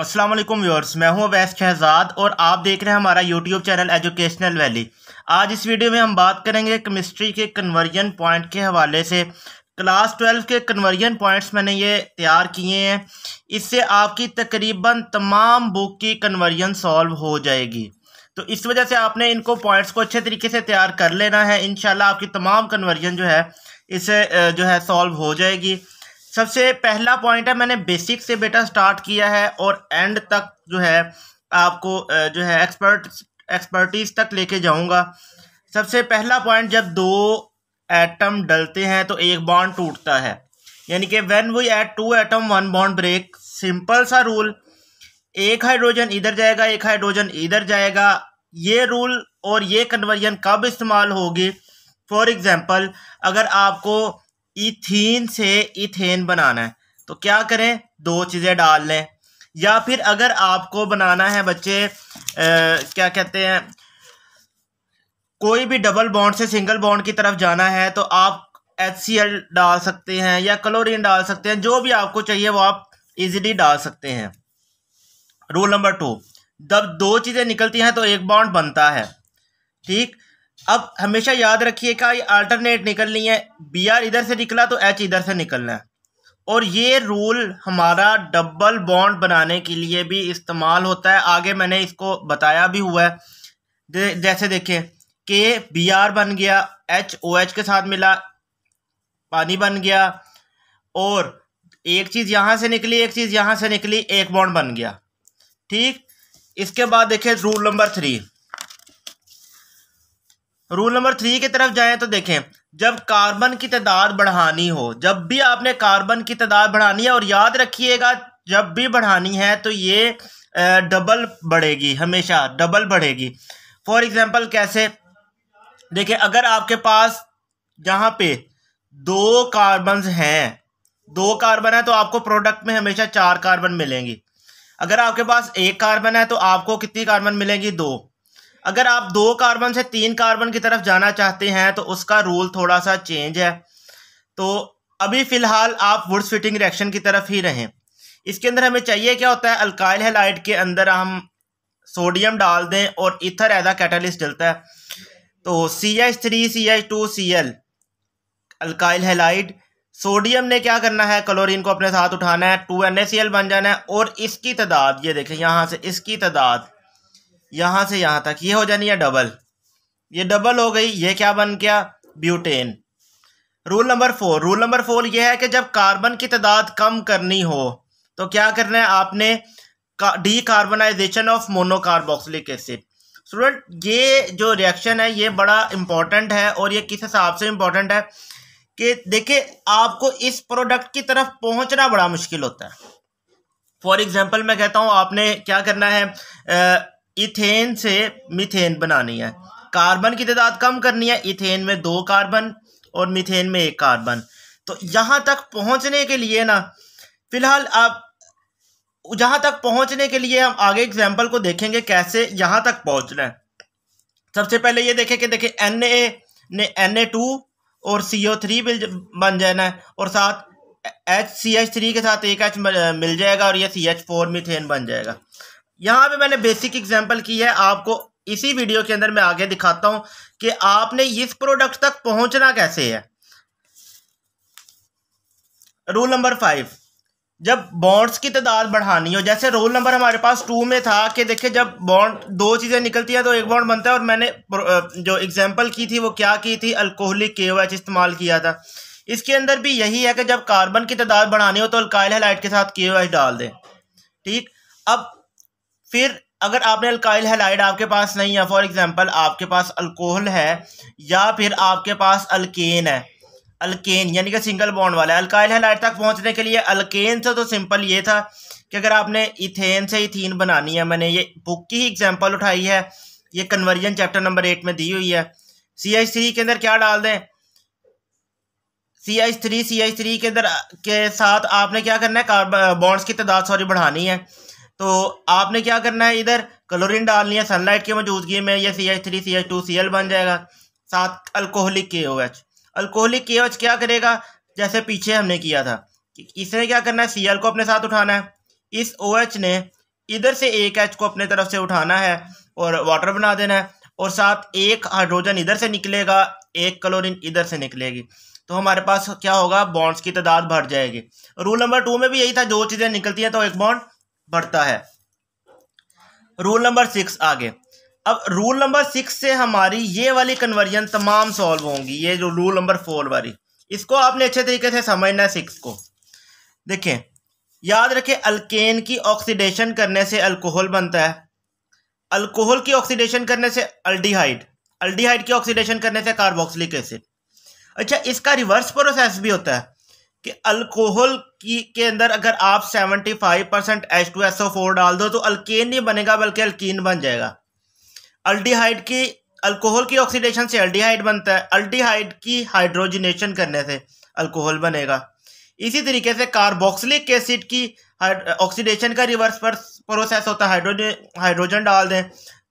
असलम व्यवर्स मैं हूं अवैस शहजाद और आप देख रहे हैं हमारा यूट्यूब चैनल एजुकेशनल वैली आज इस वीडियो में हम बात करेंगे केमिस्ट्री के कन्वर्जन पॉइंट के हवाले से क्लास ट्वेल्व के कन्वर्जन पॉइंट्स मैंने ये तैयार किए हैं इससे आपकी तकरीबन तमाम बुक की कन्वर्जन सॉल्व हो जाएगी तो इस वजह से आपने इनको पॉइंट्स को अच्छे तरीके से तैयार कर लेना है इन आपकी तमाम कन्वर्जन जो है इसे जो है सॉल्व हो जाएगी सबसे पहला पॉइंट है मैंने बेसिक से बेटा स्टार्ट किया है और एंड तक जो है आपको जो है एक्सपर्ट एक्सपर्टीज तक लेके जाऊंगा सबसे पहला पॉइंट जब दो एटम डलते हैं तो एक बॉन्ड टूटता है यानी कि when we at two atom one bond break simple सा रूल एक हाइड्रोजन इधर जाएगा एक हाइड्रोजन इधर जाएगा ये रूल और ये कन्वर्जन कब इस्तेमाल होगी फॉर एग्ज़ाम्पल अगर आपको इथीन से इथेन बनाना है तो क्या करें दो चीज़ें डाल लें या फिर अगर आपको बनाना है बच्चे आ, क्या कहते हैं कोई भी डबल बॉन्ड से सिंगल बॉन्ड की तरफ जाना है तो आप एच डाल सकते हैं या क्लोरीन डाल सकते हैं जो भी आपको चाहिए वो आप इजीली डाल सकते हैं रूल नंबर टू जब दो चीज़ें निकलती हैं तो एक बॉन्ड बनता है ठीक अब हमेशा याद रखिएगा ये अल्टरनेट निकलनी है बी आर इधर से निकला तो एच इधर से निकलना है और ये रूल हमारा डबल बॉन्ड बनाने के लिए भी इस्तेमाल होता है आगे मैंने इसको बताया भी हुआ है दे, जैसे देखें कि बी आर बन गया एच ओ एच के साथ मिला पानी बन गया और एक चीज़ यहाँ से निकली एक चीज़ यहाँ से निकली एक बॉन्ड बन गया ठीक इसके बाद देखिए rule number three rule number three की तरफ जाएं तो देखें जब कार्बन की तादाद बढ़ानी हो जब भी आपने कार्बन की तादाद बढ़ानी है और याद रखिएगा जब भी बढ़ानी है तो ये डबल बढ़ेगी हमेशा डबल बढ़ेगी फॉर एग्ज़ाम्पल कैसे देखें अगर आपके पास यहाँ पे दो कार्बन हैं दो कार्बन है तो आपको प्रोडक्ट में हमेशा चार कार्बन मिलेंगी अगर आपके पास एक कार्बन है तो आपको कितनी कार्बन मिलेंगी दो अगर आप दो कार्बन से तीन कार्बन की तरफ जाना चाहते हैं तो उसका रूल थोड़ा सा चेंज है तो अभी फ़िलहाल आप वुड्स फिटिंग रिएक्शन की तरफ ही रहें इसके अंदर हमें चाहिए क्या होता है अल्काइल हेलाइट के अंदर हम सोडियम डाल दें और इथर एदा कैटलिस्ट डलता है तो C H three C H two C L alkyl halide sodium ने क्या करना है क्लोरीन को अपने साथ उठाना है two N A C L बन जाना है और इसकी तादाद ये देखें यहाँ से इसकी तादाद यहाँ से यहाँ तक ये हो जानी है डबल ये डबल हो गई ये क्या बन गया butane rule number four rule number four ये है कि जब कार्बन की तादाद कम करनी हो तो क्या करना है आपने decarbonisation of monocarboxylic acid student ये जो रिएक्शन है ये बड़ा इम्पॉर्टेंट है और ये किस हिसाब से इम्पॉर्टेंट है कि देखिए आपको इस प्रोडक्ट की तरफ पहुंचना बड़ा मुश्किल होता है फॉर एग्जाम्पल मैं कहता हूँ आपने क्या करना है इथेन से मिथेन बनानी है कार्बन की तादाद कम करनी है इथेन में दो कार्बन और मिथेन में एक कार्बन तो यहाँ तक पहुँचने के लिए ना फिलहाल आप जहाँ तक पहुँचने के लिए हम आगे एग्जाम्पल को देखेंगे कैसे यहाँ तक पहुंचना है सबसे पहले ये देखें कि देखें एन ए ने एन ए टू और सी ओ थ्री बन जाना है और साथ एच सी एच थ्री के साथ एक एच मिल जाएगा और ये सी एच फोर मिथेन बन जाएगा यहाँ पे मैंने बेसिक एग्जांपल की है आपको इसी वीडियो के अंदर मैं आगे दिखाता हूँ कि आपने इस प्रोडक्ट तक पहुंचना कैसे है रूल नंबर फाइव जब बॉन्ड्स की तादाद बढ़ानी हो जैसे रोल नंबर हमारे पास टू में था कि देखिए जब बॉन्ड दो चीज़ें निकलती हैं तो एक बॉन्ड बनता है और मैंने जो एग्जांपल की थी वो क्या की थी अल्कोहलिक के इस्तेमाल किया था इसके अंदर भी यही है कि जब कार्बन की तादाद बढ़ानी हो तो अल्काइल हेलाइट के साथ के डाल दें ठीक अब फिर अगर आपने अल्काइल हेलाइड आपके पास नहीं है फॉर एग्जांपल आपके पास अल्कोहल है या फिर आपके पास अल्केन है अल्केन यानी कि सिंगल बॉन्ड वाला है अल्काइल हेलाइड तक पहुंचने के लिए अल्केन से तो सिंपल ये था कि अगर आपने इथेन से इथीन बनानी है मैंने ये बुक की ही एग्जाम्पल उठाई है ये कन्वर्जन चैप्टर नंबर एट में दी हुई है सी थ्री के अंदर क्या डाल दें C H three C H three के अंदर के साथ आपने क्या करना है कार्बन बॉन्ड्स की तादाद सॉरी बढ़ानी है तो आपने क्या करना है इधर क्लोरीन डालनी है सनलाइट की मौजूदगी में यह C H three C H two C L बन जाएगा साथ alcoholic K O H alcoholic K O H क्या करेगा जैसे पीछे हमने किया था इसने क्या करना है सी एल को अपने साथ उठाना है इस ओ एच ने इधर से एक एच को अपने तरफ से उठाना है और वाटर बना देना है और साथ एक हाइड्रोजन इधर से निकलेगा एक क्लोरीन इधर से निकलेगी तो हमारे पास क्या होगा बॉन्ड्स की तादाद बढ़ जाएगी रूल नंबर टू में भी यही था जो चीज़ें निकलती हैं तो एक बॉन्ड बढ़ता है रूल नंबर सिक्स आगे अब रूल नंबर सिक्स से हमारी ये वाली कन्वर्जन तमाम सॉल्व होंगी ये जो रूल नंबर फोर वाली इसको आपने अच्छे तरीके से समझना है सिक्स को देखें याद रखें अल्केन की ऑक्सीडेशन करने से अल्कोहल बनता है अल्कोहल की ऑक्सीडेशन करने से अल्डीहाइड अल्डीहाइड की ऑक्सीडेशन करने से कार्बोक्सिलिक एसिड अच्छा इसका रिवर्स प्रोसेस भी होता है कि अल्कोहल की के अंदर अगर आप 75 percent H two S O four डाल दो तो अल्केन नहीं बनेगा बल्कि अल्कीन बन जाएगा अल्डीहाइड की अल्कोहल की ऑक्सीडेशन से अल्डीहाइड बनता है अल्डीहाइड की हाइड्रोजिनेशन करने से अल्कोहल बनेगा इसी तरीके से कार्बोक्सिलिक एसिड की ऑक्सीडेशन का रिवर्स पर प्रोसेस होता है हाइड्रोजन हाइड्रोजन डाल दें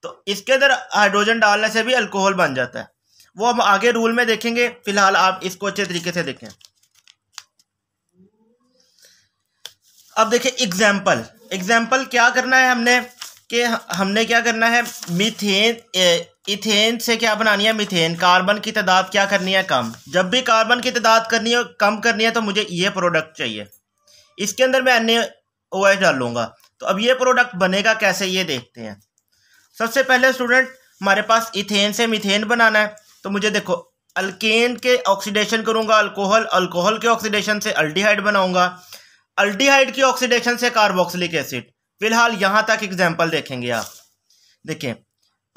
तो इसके अंदर हाइड्रोजन डालने से भी अल्कोहल बन जाता है वो हम आगे रूल में देखेंगे फिलहाल आप इसको अच्छे तरीके से देखें अब देखिए एग्जाम्पल एग्जाम्पल क्या करना है हमने कि हमने क्या करना है मिथेन इथेन से क्या बनानी है मिथेन कार्बन की तादाद क्या करनी है कम जब भी कार्बन की तादाद करनी है कम करनी है तो मुझे ये प्रोडक्ट चाहिए इसके अंदर मैं अन्य ओ एच OH डालूंगा तो अब ये प्रोडक्ट बनेगा कैसे ये देखते हैं सबसे पहले स्टूडेंट हमारे पास इथेन से मिथेन बनाना है तो मुझे देखो अल्केन के ऑक्सीडेशन करूंगा अल्कोहल अल्कोहल के ऑक्सीडेशन से अल्टीहाइड बनाऊंगा अल्टीहाइड की ऑक्सीडेशन से कार्बोक्सिलिक एसिड फिलहाल यहां तक एग्जाम्पल देखेंगे आप देखिए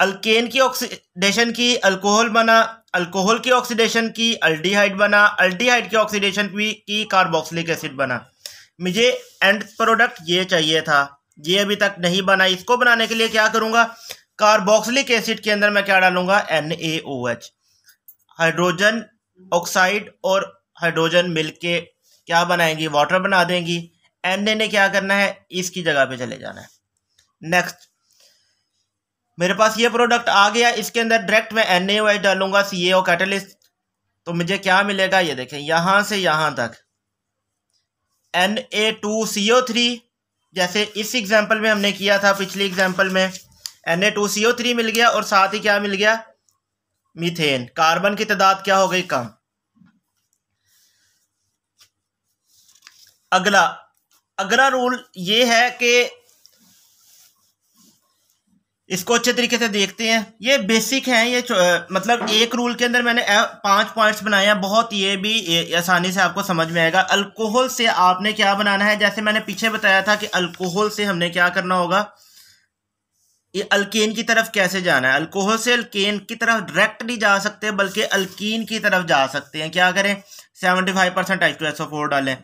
अल्केन की ऑक्सीडेशन की अल्कोहल बना अल्कोहल की ऑक्सीडेशन की अल्टीहाइड बना अल्टीहाइड की ऑक्सीडेशन की कार्बोक्सिलिक एसिड बना मुझे एंड प्रोडक्ट ये चाहिए था ये अभी तक नहीं बना इसको बनाने के लिए क्या करूंगा कार्बोक्सिलिक एसिड के अंदर मैं क्या डालूंगा N A O H hydrogen oxide और हाइड्रोजन मिल के क्या बनाएंगी वाटर बना देंगी एन ए ने क्या करना है इसकी जगह पे चले जाना है नेक्स्ट मेरे पास ये प्रोडक्ट आ गया इसके अंदर डायरेक्ट मैं एन ए वाई डालूंगा सी ए कैटलिस्ट तो मुझे क्या मिलेगा ये देखें यहां से यहां तक N A two C O three जैसे इस एग्जाम्पल में हमने किया था पिछली एग्जाम्पल में N A two C O three मिल गया और साथ ही क्या मिल गया मीथेन कार्बन की तादाद क्या हो गई कम अगला अगला रूल ये है कि इसको अच्छे तरीके से देखते हैं ये बेसिक हैं ये मतलब एक रूल के अंदर मैंने पांच पॉइंट्स बनाए हैं बहुत ये भी आसानी से आपको समझ में आएगा अल्कोहल से आपने क्या बनाना है जैसे मैंने पीछे बताया था कि अल्कोहल से हमने क्या करना होगा ये अल्केन की तरफ कैसे जाना है अल्कोहल से अल्केन की तरफ डायरेक्ट नहीं जा सकते बल्कि अल्कीन की तरफ जा सकते हैं क्या करें सेवेंटी फाइव परसेंट एस डालें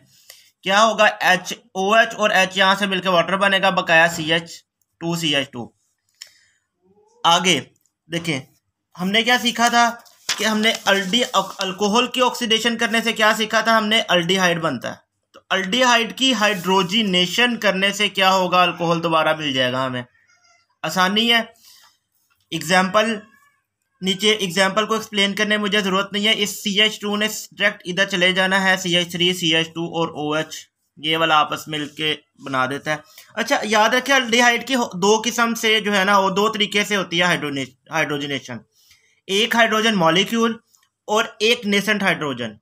क्या होगा एच ओ एच और एच यहां से मिलकर वाटर बनेगा बकाया C H two C H two आगे देखें हमने क्या सीखा था कि हमने अल्डी अल्कोहल की ऑक्सीडेशन करने से क्या सीखा था हमने अल्डीहाइड बनता है तो अल्डीहाइड की हाइड्रोजिनेशन करने से क्या होगा अल्कोहल दोबारा मिल जाएगा हमें आसानी है एग्जाम्पल नीचे एग्जाम्पल को एक्सप्लेन करने मुझे ज़रूरत नहीं है इस सी एच टू ने डायरेक्ट इधर चले जाना है C H three C H two और ओ एच ये वाला आपस में के बना देता है अच्छा याद रखिए अल्डिहाइड की दो किस्म से जो है ना वो दो तरीके से होती है हाइड्रोजनेशन एक हाइड्रोजन मॉलिक्यूल और एक नेसेंट हाइड्रोजन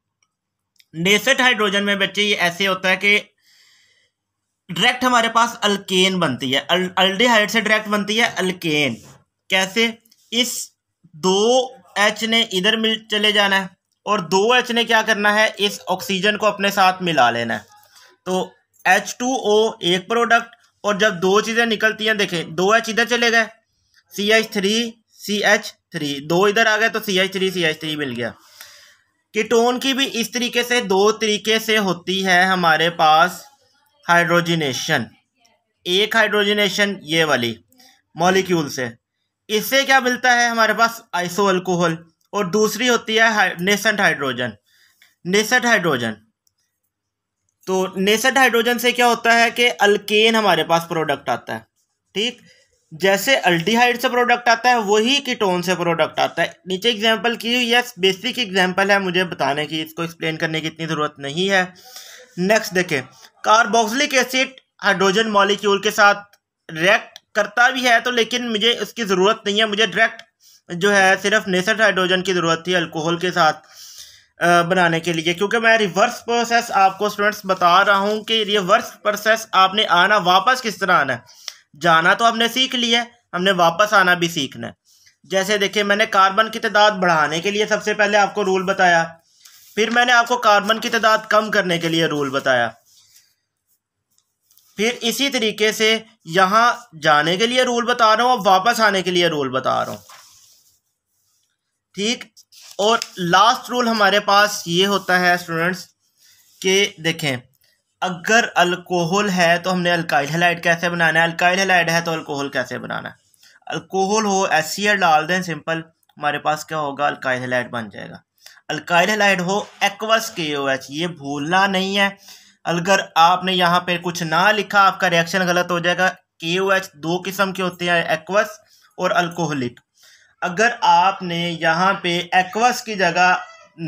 नेसेंट हाइड्रोजन में बच्चे ये ऐसे होता है कि डायरेक्ट हमारे पास अल्केन बनती है अल, अल्डिहाइड से डायरेक्ट बनती है अल्केन कैसे इस दो एच ने इधर मिल चले जाना है और दो एच ने क्या करना है इस ऑक्सीजन को अपने साथ मिला लेना है तो एच टू ओ एक प्रोडक्ट और जब दो चीज़ें निकलती हैं देखें दो एच इधर चले गए C H three C H three दो इधर आ गए तो C H three C H three मिल गया कीटोन की भी इस तरीके से दो तरीके से होती है हमारे पास हाइड्रोजिनेशन एक हाइड्रोजिनेशन ये वाली मॉलिक्यूल से इससे क्या मिलता है हमारे पास आइसो अल्कोहल और दूसरी होती है नेसेंट हाइड्रोजन नेसेंट हाइड्रोजन तो नेसेंट हाइड्रोजन से क्या होता है कि अल्केन हमारे पास प्रोडक्ट आता है ठीक जैसे अल्टीहाइड से प्रोडक्ट आता है वही कीटोन से प्रोडक्ट आता है नीचे एग्जांपल की यस बेसिक एग्जांपल है मुझे बताने की इसको एक्सप्लेन करने की इतनी ज़रूरत नहीं है नेक्स्ट देखें कार्बोक्सिलिक एसिड हाइड्रोजन मॉलिक्यूल के साथ रिएक्ट करता भी है तो लेकिन मुझे उसकी ज़रूरत नहीं है मुझे डायरेक्ट जो है सिर्फ नेसट हाइड्रोजन की ज़रूरत थी अल्कोहल के साथ बनाने के लिए क्योंकि मैं रिवर्स प्रोसेस आपको स्टूडेंट्स बता रहा हूँ कि रिवर्स प्रोसेस आपने आना वापस किस तरह आना है जाना तो हमने सीख लिया है हमने वापस आना भी सीखना है जैसे देखिए मैंने कार्बन की तादाद बढ़ाने के लिए सबसे पहले आपको रूल बताया फिर मैंने आपको कार्बन की तादाद कम करने के लिए रूल बताया फिर इसी तरीके से यहाँ जाने के लिए रूल बता रहा हूँ और वापस आने के लिए रूल बता रहा हूँ ठीक और लास्ट रूल हमारे पास ये होता है स्टूडेंट्स के देखें अगर अल्कोहल है तो हमने अल्काइल हेलाइड कैसे बनाना है अल्काइल हेलाइड है तो अल्कोहल कैसे बनाना है अल्कोहल हो एस डाल दें सिंपल हमारे पास क्या होगा अल्काइल हेलाइड बन जाएगा अल्काइल हेलाइड हो एक्वस के ओ एच ये भूलना नहीं है अगर आपने यहाँ पे कुछ ना लिखा आपका रिएक्शन गलत हो जाएगा के एच दो किस्म के होते हैं एक्वस और अल्कोहलिक अगर आपने यहाँ पे एक्वस की जगह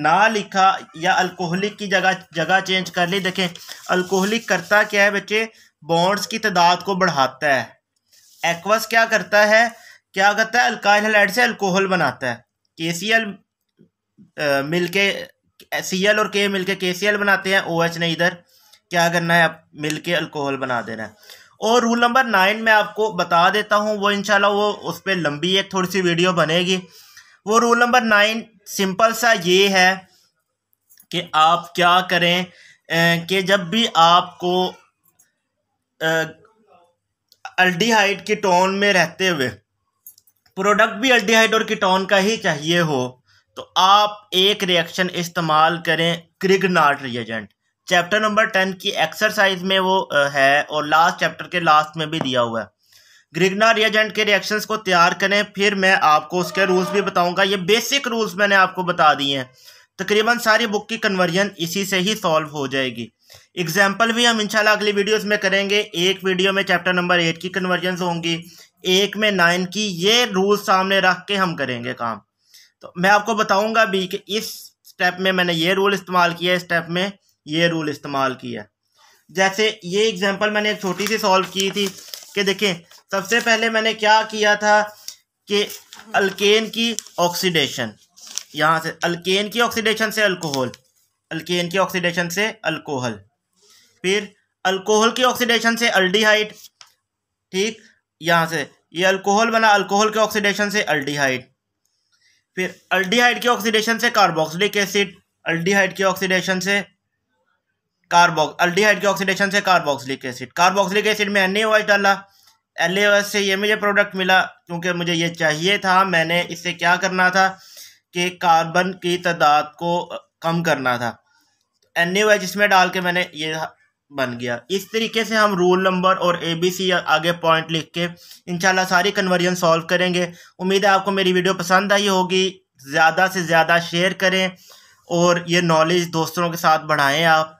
ना लिखा या अल्कोहलिक की जगह जगह चेंज कर ली देखें अल्कोहलिक करता क्या है बच्चे बॉन्ड्स की तादाद को बढ़ाता है एक्वस क्या करता है क्या करता है अल्काइल हलाइड से अल्कोहल बनाता है के सी एल मिल के सी एल और के मिल के के सी एल बनाते हैं ओ OH एच ने इधर क्या करना है आप मिल के अल्कोहल बना देना है और रूल नंबर नाइन मैं आपको बता देता हूँ वो इनशाला वो उस पर लंबी एक थोड़ी सी वीडियो बनेगी वो रूल नंबर नाइन सिंपल सा ये है कि आप क्या करें कि जब भी आपको अल्डीहाइड की टोन में रहते हुए प्रोडक्ट भी अल्डीहाइड और कीटोन का ही चाहिए हो तो आप एक रिएक्शन इस्तेमाल करें Grignard reagent chapter number ten की एक्सरसाइज में वो है और लास्ट चैप्टर के लास्ट में भी दिया हुआ है ग्रिगना रिएजेंट के रिएक्शंस को तैयार करें फिर मैं आपको उसके रूल्स भी बताऊंगा ये बेसिक रूल्स मैंने आपको बता दिए हैं तकरीबन सारी बुक की कन्वर्जन इसी से ही सॉल्व हो जाएगी एग्जाम्पल भी हम इंशाल्लाह अगली वीडियोस में करेंगे एक वीडियो में चैप्टर नंबर एट की कन्वर्जन होंगी एक में नाइन की ये रूल सामने रख के हम करेंगे काम तो मैं आपको बताऊंगा भी कि इस स्टेप में मैंने ये रूल इस्तेमाल किया है स्टेप में ये रूल इस्तेमाल किया जैसे ये एग्जाम्पल मैंने एक छोटी सी सॉल्व की थी कि देखें सबसे पहले मैंने क्या किया था कि अल्केन की ऑक्सीडेशन यहाँ से अल्केन की ऑक्सीडेशन से अल्कोहल अल्केन की ऑक्सीडेशन से अल्कोहल फिर अल्कोहल की ऑक्सीडेशन से अल्डीहाइड ठीक यहाँ से ये अल्कोहल बना अल्कोहल के ऑक्सीडेशन से अल्डीहाइड फिर अल्डीहाइड के ऑक्सीडेशन से कार्बोक्सिलिक एसिड अल्डीहाइड के ऑक्सीडेशन से कार्बोक्स अल्डीहाइड के ऑक्सीडेशन से कार्बोक्सिलिक एसिड कार्बोक्सिलिक एसिड में एन डाला एल से ये मुझे प्रोडक्ट मिला क्योंकि मुझे ये चाहिए था मैंने इससे क्या करना था कि कार्बन की तादाद को कम करना था एन इसमें डाल के मैंने ये बन गया इस तरीके से हम रूल नंबर और ए बी सी आगे पॉइंट लिख के इनशाला सारी कन्वर्जन सॉल्व करेंगे उम्मीद है आपको मेरी वीडियो पसंद आई होगी ज़्यादा से ज़्यादा शेयर करें और ये नॉलेज दोस्तों के साथ बढ़ाएं आप